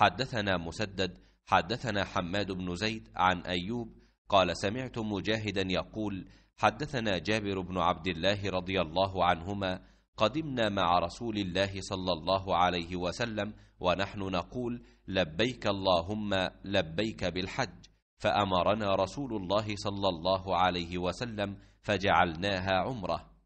حدثنا مسدد حدثنا حماد بن زيد عن أيوب قال سمعت مجاهدا يقول حدثنا جابر بن عبد الله رضي الله عنهما قدمنا مع رسول الله صلى الله عليه وسلم ونحن نقول لبيك اللهم لبيك بالحج فأمرنا رسول الله صلى الله عليه وسلم فجعلناها عمره